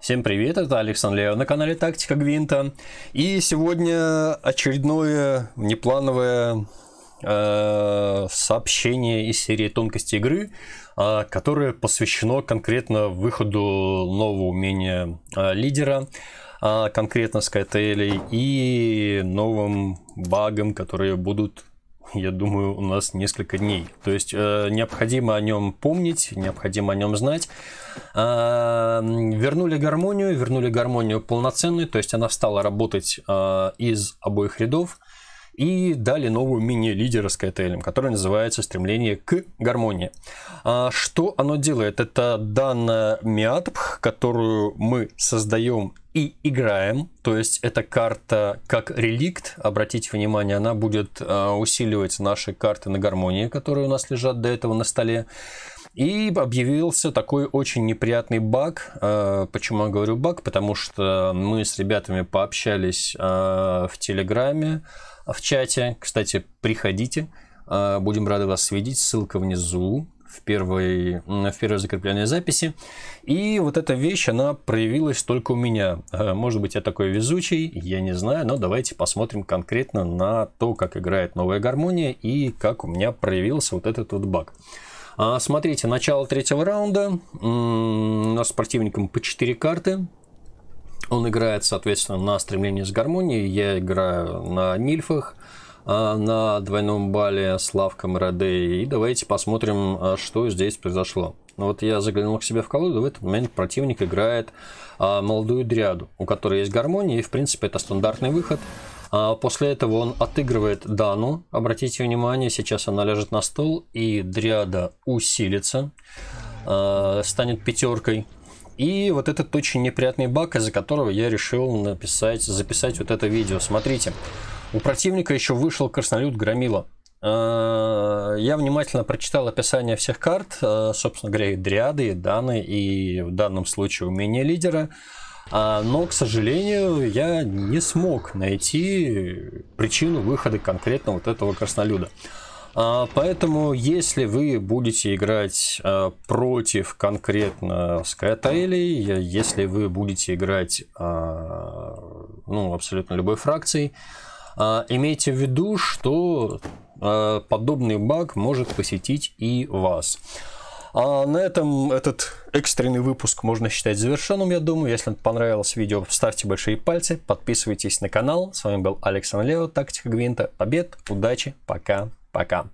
Всем привет, это Александр Лео на канале Тактика Гвинта. И сегодня очередное неплановое э, сообщение из серии «Тонкости игры», э, которое посвящено конкретно выходу нового умения э, лидера, конкретно с и новым багам, которые будут я думаю, у нас несколько дней. То есть э, необходимо о нем помнить, необходимо о нем знать. Э, вернули гармонию, вернули гармонию полноценную, то есть она стала работать э, из обоих рядов и дали новую мини-лидера с КТЛ, которая называется «Стремление к гармонии». А что оно делает? Это данная Миатпх, которую мы создаем и играем, то есть эта карта как реликт, обратите внимание, она будет а, усиливать наши карты на гармонии, которые у нас лежат до этого на столе. И объявился такой очень неприятный баг. Э, почему я говорю баг? Потому что мы с ребятами пообщались э, в Телеграме, в чате. Кстати, приходите. Э, будем рады вас видеть. Ссылка внизу в первой, в первой закрепленной записи. И вот эта вещь, она проявилась только у меня. Может быть, я такой везучий, я не знаю, но давайте посмотрим конкретно на то, как играет новая гармония и как у меня проявился вот этот вот баг. А, смотрите, начало третьего раунда. У нас с противником по 4 карты. Он играет, соответственно, на стремлении с гармонией. Я играю на нильфах а, на двойном бале с лавком Радей. И давайте посмотрим, а, что здесь произошло. Ну, вот я заглянул к себе в колоду, в этот момент противник играет молодую дряду, у которой есть гармония, и в принципе это стандартный выход. А после этого он отыгрывает Дану. Обратите внимание, сейчас она ляжет на стол, и Дриада усилится, а, станет пятеркой. И вот этот очень неприятный баг, из-за которого я решил написать, записать вот это видео. Смотрите, у противника еще вышел краснолюд Громила. А, я внимательно прочитал описание всех карт, а, собственно говоря, и Дриады, и Даны, и в данном случае умения лидера. лидера. А, но, к сожалению, я не смог найти причину выхода конкретно вот этого краснолюда. А, поэтому, если вы будете играть а, против конкретно Скайтайлей, если вы будете играть ну, абсолютно любой фракцией, имейте в виду, что подобный баг может посетить и вас. А на этом этот экстренный выпуск можно считать завершенным, я думаю. Если вам понравилось видео, ставьте большие пальцы, подписывайтесь на канал. С вами был Александр Анлео, Тактика Гвинта. Побед, удачи, пока, пока.